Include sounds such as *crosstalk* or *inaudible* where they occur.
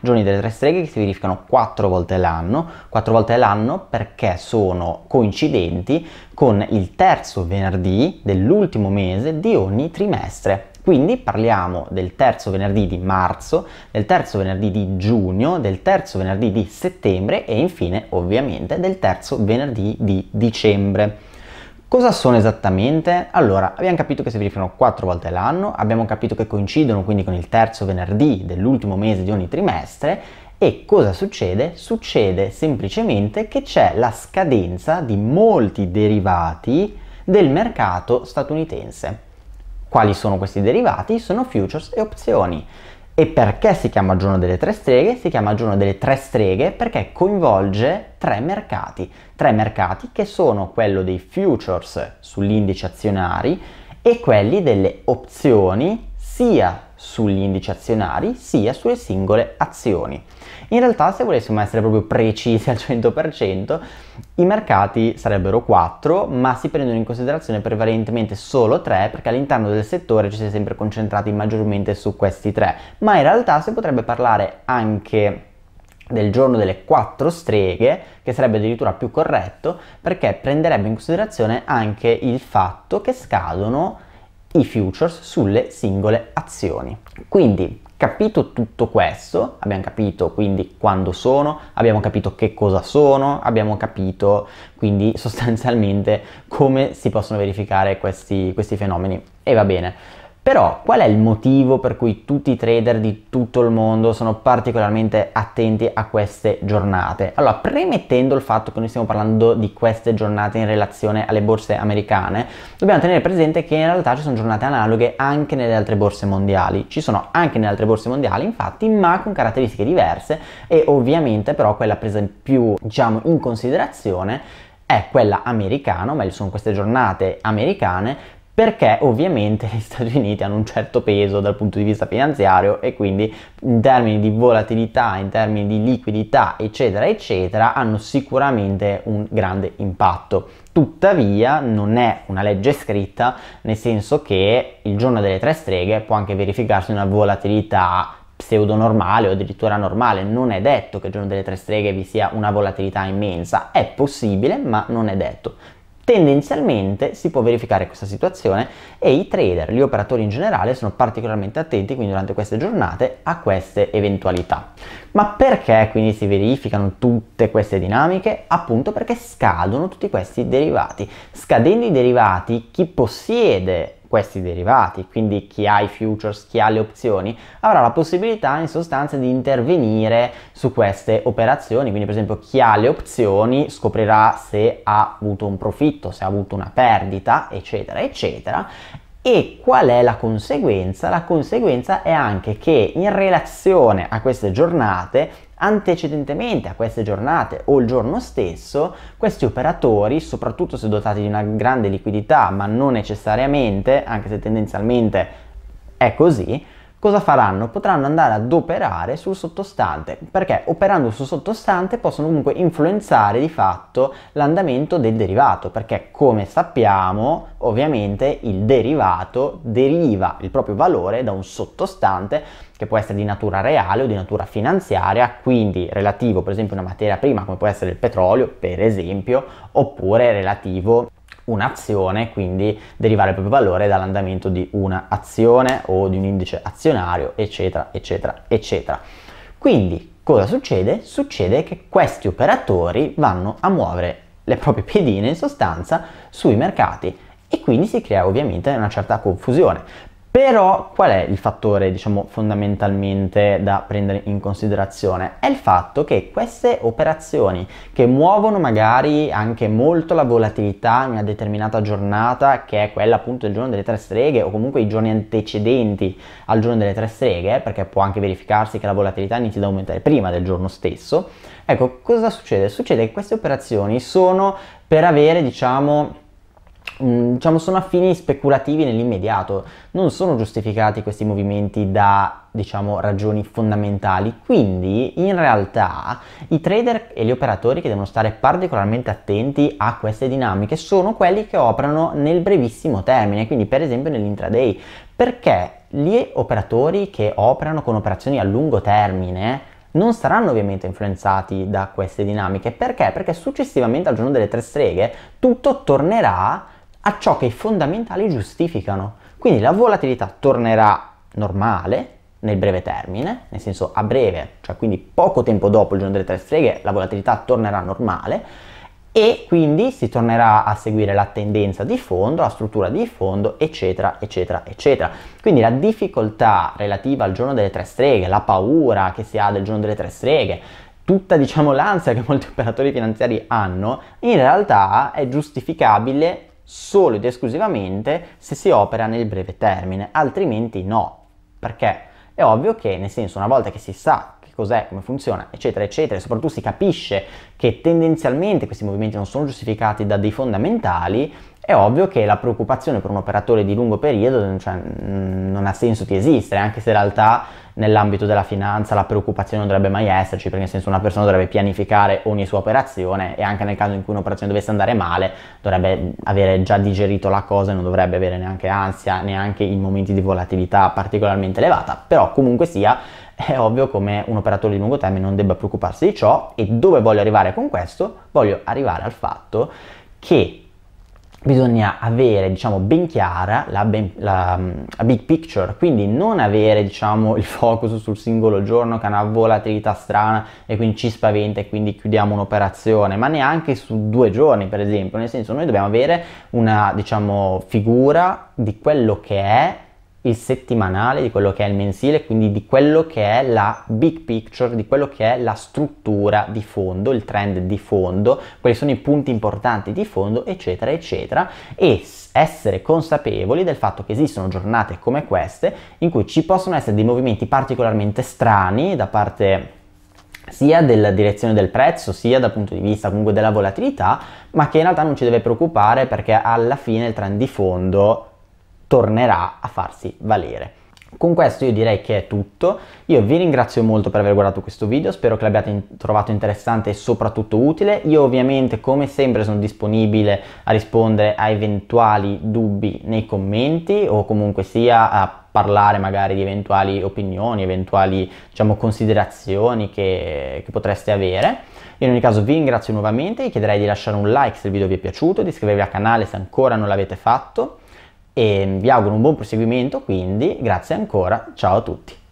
Giorni delle tre streghe che si verificano quattro volte l'anno, quattro volte l'anno perché sono coincidenti con il terzo venerdì dell'ultimo mese di ogni trimestre. Quindi parliamo del terzo venerdì di marzo, del terzo venerdì di giugno, del terzo venerdì di settembre e infine ovviamente del terzo venerdì di dicembre. Cosa sono esattamente? Allora, abbiamo capito che si verificano quattro volte l'anno, abbiamo capito che coincidono quindi con il terzo venerdì dell'ultimo mese di ogni trimestre e cosa succede? Succede semplicemente che c'è la scadenza di molti derivati del mercato statunitense. Quali sono questi derivati? Sono futures e opzioni. E perché si chiama Giorno delle Tre Streghe? Si chiama Giorno delle Tre Streghe perché coinvolge tre mercati, tre mercati che sono quello dei futures sugli indici azionari e quelli delle opzioni sia sugli indici azionari sia sulle singole azioni. In realtà se volessimo essere proprio precisi al 100%, i mercati sarebbero 4, ma si prendono in considerazione prevalentemente solo 3 perché all'interno del settore ci si è sempre concentrati maggiormente su questi 3, ma in realtà si potrebbe parlare anche del giorno delle quattro streghe, che sarebbe addirittura più corretto, perché prenderebbe in considerazione anche il fatto che scadono i futures sulle singole azioni. Quindi capito tutto questo, abbiamo capito quindi quando sono, abbiamo capito che cosa sono, abbiamo capito quindi *laughs* sostanzialmente come si possono verificare questi, questi fenomeni. E va bene. Però qual è il motivo per cui tutti i trader di tutto il mondo sono particolarmente attenti a queste giornate? Allora, premettendo il fatto che noi stiamo parlando di queste giornate in relazione alle borse americane, dobbiamo tenere presente che in realtà ci sono giornate analoghe anche nelle altre borse mondiali. Ci sono anche nelle altre borse mondiali, infatti, ma con caratteristiche diverse e ovviamente però quella presa più, diciamo, in considerazione è quella americana, o meglio sono queste giornate americane, perché ovviamente *laughs* gli Stati Uniti hanno un certo peso dal punto di vista finanziario e quindi in termini di volatilità, in termini di liquidità, eccetera, eccetera, hanno sicuramente un grande impatto. Tuttavia non è una legge scritta, nel senso che il giorno delle tre streghe può anche verificarsi una volatilità pseudo normale o addirittura normale, non è detto che il giorno delle tre streghe vi sia una volatilità immensa, è possibile ma non è detto. Tendenzialmente si può verificare questa situazione e i trader, gli operatori in generale, sono particolarmente attenti quindi durante queste giornate a queste eventualità. Ma perché quindi si verificano tutte queste dinamiche? Appunto perché scadono tutti questi derivati. Scadendo i derivati, chi possiede questi derivati, quindi chi ha i futures, chi ha le opzioni, avrà la possibilità in sostanza di intervenire su queste operazioni, quindi per esempio chi ha le opzioni scoprirà se ha avuto un profitto, se ha avuto una perdita, eccetera, eccetera, e qual è la conseguenza? La conseguenza è anche che in relazione a queste giornate Antecedentemente a queste giornate o il giorno stesso, questi operatori, soprattutto se dotati di una grande liquidità, ma non necessariamente, anche se tendenzialmente è così, cosa faranno? Potranno andare ad operare sul sottostante, perché operando sul sottostante possono comunque influenzare di fatto l'andamento del derivato, perché come sappiamo ovviamente il derivato deriva il proprio valore da un sottostante che può essere di natura reale o di natura finanziaria, quindi relativo per esempio a una materia prima come può essere il petrolio, per esempio, oppure relativo un'azione, quindi derivare il proprio valore dall'andamento di un'azione o di un indice azionario, eccetera, eccetera, eccetera. Quindi cosa succede? Succede che questi operatori vanno a muovere le proprie piedine in sostanza sui mercati e quindi si crea ovviamente una certa confusione però qual è il fattore, diciamo, fondamentalmente da prendere in considerazione? È il fatto che queste operazioni che muovono magari anche molto la volatilità in una determinata giornata, che è quella appunto del giorno delle tre streghe o comunque i giorni antecedenti al giorno delle tre streghe, perché può anche verificarsi che la volatilità inizi ad aumentare prima del giorno stesso. Ecco, cosa succede? Succede che queste operazioni sono per avere, diciamo, Mm, diciamo, sono affini speculativi nell'immediato, non sono giustificati questi movimenti da diciamo, ragioni fondamentali. Quindi in realtà i trader e gli operatori che devono stare particolarmente attenti a queste dinamiche sono quelli che operano nel brevissimo termine, quindi per esempio nell'intraday, perché gli operatori che operano con operazioni a lungo termine non saranno ovviamente influenzati da queste dinamiche perché? Perché successivamente al giorno delle tre streghe tutto tornerà a ciò che i fondamentali giustificano. Quindi la volatilità tornerà normale nel breve termine, nel senso a breve, cioè quindi poco tempo dopo il giorno delle tre streghe, la volatilità tornerà normale e quindi si tornerà a seguire la tendenza di fondo, la struttura di fondo, eccetera, eccetera, eccetera. Quindi la difficoltà relativa al giorno delle tre streghe, la paura che si ha del giorno delle tre streghe, tutta diciamo l'ansia che molti *laughs* operatori finanziari hanno, in realtà è giustificabile solo ed esclusivamente se si opera nel breve termine, altrimenti no, perché è ovvio che, nel senso, una volta che si sa che cos'è, come funziona, eccetera, eccetera, e soprattutto si capisce che tendenzialmente questi movimenti non sono giustificati da dei fondamentali, è ovvio che la preoccupazione per un operatore di lungo periodo cioè, non ha senso che esistere, anche se in realtà nell'ambito della finanza la preoccupazione non dovrebbe mai esserci, perché nel senso una persona dovrebbe pianificare ogni sua operazione e anche nel caso in cui un'operazione dovesse andare male dovrebbe avere già digerito la cosa e non dovrebbe avere neanche ansia, neanche in momenti di volatilità particolarmente elevata, però comunque sia è ovvio come un operatore di lungo termine non debba preoccuparsi di ciò e dove voglio arrivare con questo? Voglio arrivare al fatto che bisogna avere diciamo ben chiara la, ben, la, la, big picture quindi non avere diciamo il focus sul singolo giorno che ha una volatilità strana e quindi ci spaventa e quindi chiudiamo un'operazione ma neanche su due giorni per esempio nel senso noi dobbiamo avere una diciamo figura di quello che è il settimanale, di quello che è il mensile, quindi di quello che è la big picture, di quello che è la struttura di fondo, il trend di fondo, quali sono i punti importanti di fondo, eccetera, eccetera, e essere consapevoli del fatto che esistono giornate come queste in cui ci possono essere dei movimenti particolarmente strani da parte sia della direzione del prezzo, sia dal punto di vista comunque della volatilità, ma che in realtà non ci deve preoccupare perché alla fine il trend di fondo tornerà a farsi valere. Con questo io direi che è tutto, io vi ringrazio molto per aver guardato questo video, spero che l'abbiate in trovato interessante e soprattutto utile, io ovviamente come sempre sono disponibile a rispondere a eventuali dubbi nei commenti o comunque sia a parlare magari di eventuali opinioni, eventuali diciamo, considerazioni che, che potreste avere. In ogni caso vi ringrazio nuovamente, vi chiederei di lasciare un like se il video vi è piaciuto, di iscrivervi al canale se ancora non l'avete fatto e vi auguro un buon proseguimento quindi grazie ancora ciao a tutti